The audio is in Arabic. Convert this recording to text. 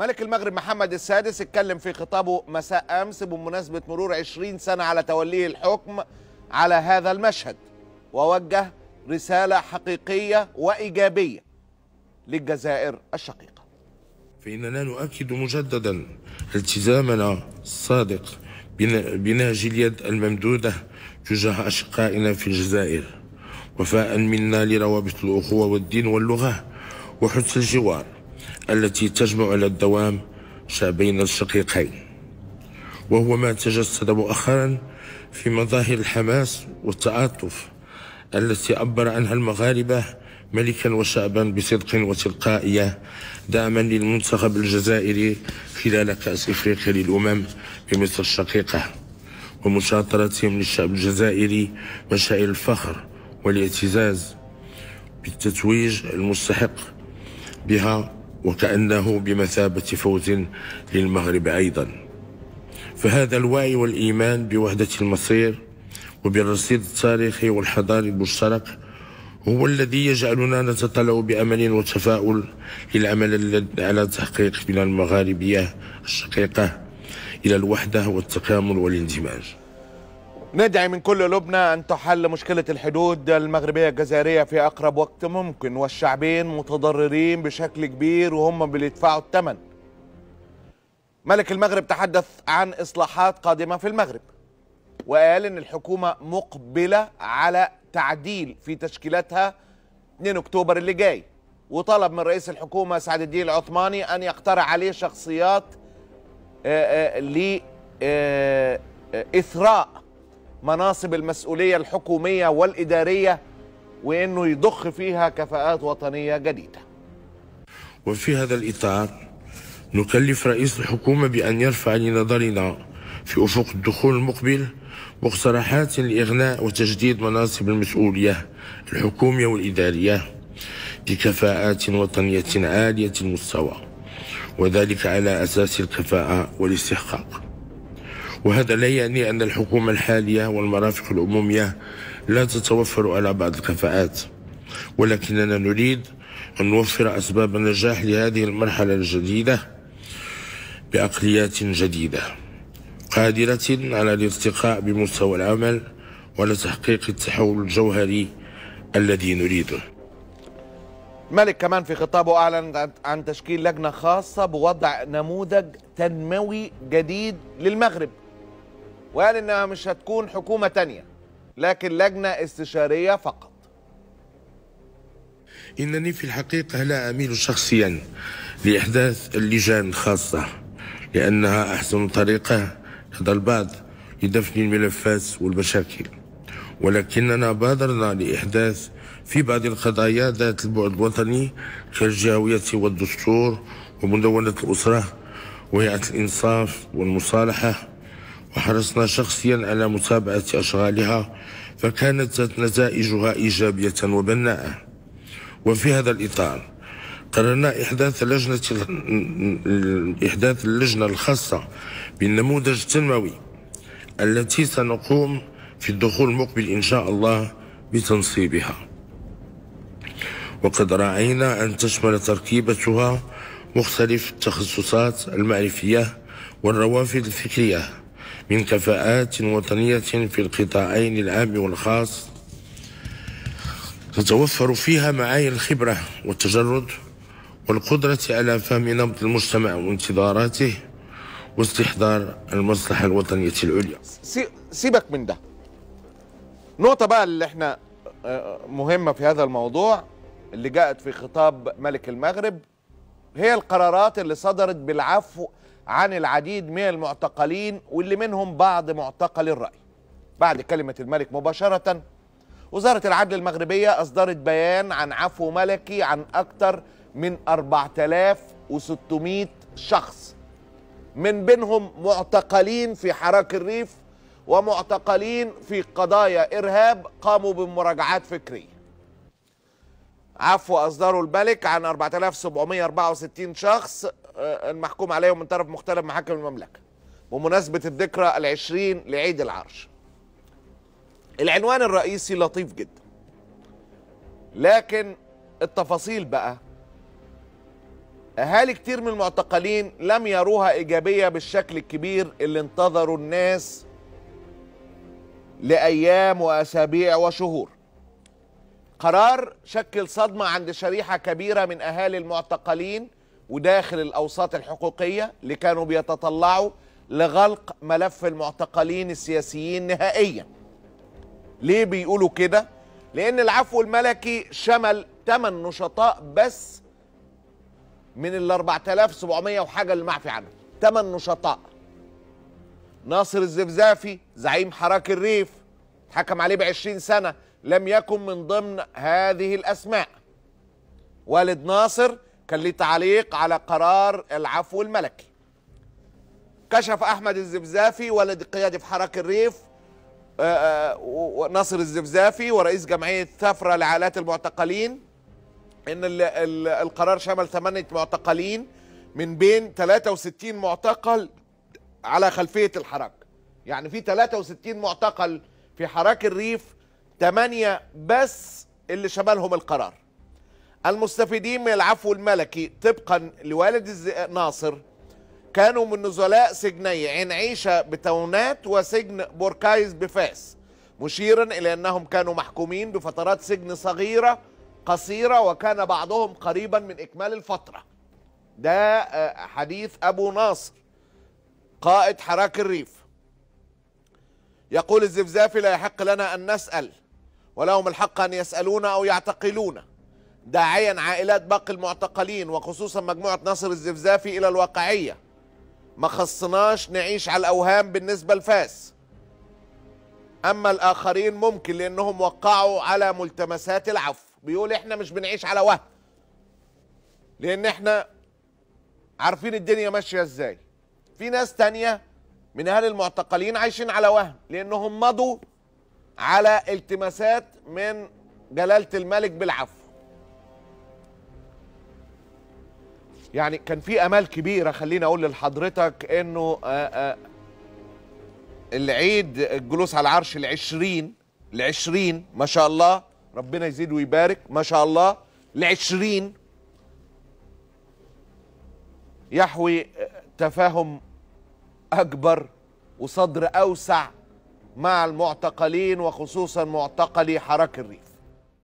ملك المغرب محمد السادس اتكلم في خطابه مساء أمس بمناسبة مرور 20 سنة على توليه الحكم على هذا المشهد ووجه رسالة حقيقية وإيجابية للجزائر الشقيقة فإننا نؤكد مجددا التزامنا الصادق بنهج اليد الممدودة تجاه أشقائنا في الجزائر وفاء منا لروابط الأخوة والدين واللغة وحسن الجوار التي تجمع على الدوام شعبين الشقيقين وهو ما تجسد مؤخرا في مظاهر الحماس والتعاطف التي عبر عنها المغاربة ملكا وشعبا بصدق وتلقائية دعما للمنتخب الجزائري خلال كأس إفريقيا للأمم بمصر الشقيقة ومشاطرتهم للشعب الجزائري مشاعر الفخر والاعتزاز بالتتويج المستحق بها وكأنه بمثابة فوز للمغرب أيضا فهذا الوعي والإيمان بوحدة المصير وبالرصيد التاريخي والحضاري المشترك هو الذي يجعلنا نتطلع بأمل وتفاؤل للعمل على تحقيق من المغاربية الشقيقة إلى الوحدة والتكامل والاندماج ندعي من كل قلوبنا أن تحل مشكلة الحدود المغربية الجزائرية في أقرب وقت ممكن والشعبين متضررين بشكل كبير وهم بيدفعوا الثمن ملك المغرب تحدث عن إصلاحات قادمة في المغرب وقال إن الحكومة مقبلة على تعديل في تشكيلتها 2 أكتوبر اللي جاي وطلب من رئيس الحكومة سعد الدين العثماني أن يقترع عليه شخصيات آه، آه، لإثراء مناصب المسؤوليه الحكوميه والاداريه وانه يضخ فيها كفاءات وطنيه جديده. وفي هذا الاطار نكلف رئيس الحكومه بان يرفع لنظرنا في افق الدخول المقبل مقترحات لاغناء وتجديد مناصب المسؤوليه الحكوميه والاداريه بكفاءات وطنيه عاليه المستوى وذلك على اساس الكفاءه والاستحقاق. وهذا لا يعني أن الحكومة الحالية والمرافق العمومية لا تتوفر على بعض الكفاءات ولكننا نريد أن نوفر أسباب النجاح لهذه المرحلة الجديدة بأقليات جديدة قادرة على الارتقاء بمستوى العمل وعلى تحقيق التحول الجوهري الذي نريده ملك كمان في خطابه أعلن عن تشكيل لجنة خاصة بوضع نموذج تنموي جديد للمغرب وقال انها مش هتكون حكومه تانية لكن لجنه استشاريه فقط انني في الحقيقه لا اميل شخصيا لاحداث اللجان خاصه لانها احسن طريقه لدى البعض لدفن الملفات والمشاكل ولكننا بادرنا لاحداث في بعض القضايا ذات البعد الوطني كالجهويه والدستور ومدونه الاسره وهيئه الانصاف والمصالحه وحرصنا شخصيا على متابعة أشغالها فكانت نتائجها إيجابية وبناءة وفي هذا الإطار قررنا إحداث لجنة إحداث اللجنة الخاصة بالنموذج التنموي التي سنقوم في الدخول المقبل إن شاء الله بتنصيبها وقد راعينا أن تشمل تركيبتها مختلف التخصصات المعرفية والروافد الفكريه من كفاءات وطنية في القطاعين العام والخاص تتوفر فيها معايير الخبرة والتجرد والقدرة على فهم نمط المجتمع وانتظاراته واستحضار المصلحة الوطنية العليا سيبك من ده نقطة بقى اللي احنا آه، مهمة في هذا الموضوع اللي جاءت في خطاب ملك المغرب هي القرارات اللي صدرت بالعفو عن العديد من المعتقلين واللي منهم بعض معتقل الرأي بعد كلمة الملك مباشرة وزارة العدل المغربية أصدرت بيان عن عفو ملكي عن أكثر من 4600 شخص من بينهم معتقلين في حراك الريف ومعتقلين في قضايا إرهاب قاموا بمراجعات فكرية عفو أصدره الملك عن 4764 شخص المحكوم عليهم من طرف مختلف محاكم المملكة بمناسبة الذكرى العشرين لعيد العرش العنوان الرئيسي لطيف جدا لكن التفاصيل بقى أهالي كتير من المعتقلين لم يروها إيجابية بالشكل الكبير اللي انتظروا الناس لأيام وأسابيع وشهور قرار شكل صدمة عند شريحة كبيرة من أهالي المعتقلين وداخل الأوساط الحقوقية اللي كانوا بيتطلعوا لغلق ملف المعتقلين السياسيين نهائيا ليه بيقولوا كده؟ لأن العفو الملكي شمل 8 نشطاء بس من ال 4700 وحاجة اللي معفي عنهم 8 نشطاء ناصر الزفزافي زعيم حراك الريف حكم عليه ب 20 سنة لم يكن من ضمن هذه الأسماء والد ناصر كان ليه تعليق على قرار العفو الملكي كشف احمد الزبزافي ولد قيادي في حراك الريف آه، آه، ناصر الزبزافي ورئيس جمعيه ثفره لعائلات المعتقلين ان القرار شمل ثمانيه معتقلين من بين 63 معتقل على خلفيه الحراك يعني في 63 معتقل في حراك الريف ثمانيه بس اللي شملهم القرار المستفيدين من العفو الملكي طبقا لوالد ناصر كانوا من نزلاء سجني عين عيشة بتونات وسجن بوركايز بفاس مشيرا إلى أنهم كانوا محكومين بفترات سجن صغيرة قصيرة وكان بعضهم قريبا من إكمال الفترة ده آه، حديث أبو ناصر قائد حراك الريف يقول الزفزافي لا يحق لنا أن نسأل ولهم الحق أن يسألون أو يعتقلون داعيا عائلات باقي المعتقلين وخصوصا مجموعة ناصر الزفزافي إلى الواقعية ما خصناش نعيش على الأوهام بالنسبة لفاس أما الآخرين ممكن لأنهم وقعوا على ملتمسات العفو بيقول إحنا مش بنعيش على وهم لأن إحنا عارفين الدنيا ماشية إزاي في ناس تانية من أهل المعتقلين عايشين على وهم لأنهم مضوا على التماسات من جلالة الملك بالعفو يعني كان في امال كبيره خليني اقول لحضرتك انه العيد الجلوس على العرش العشرين العشرين ما شاء الله ربنا يزيد ويبارك ما شاء الله العشرين يحوي تفاهم اكبر وصدر اوسع مع المعتقلين وخصوصا معتقلي حراك الريف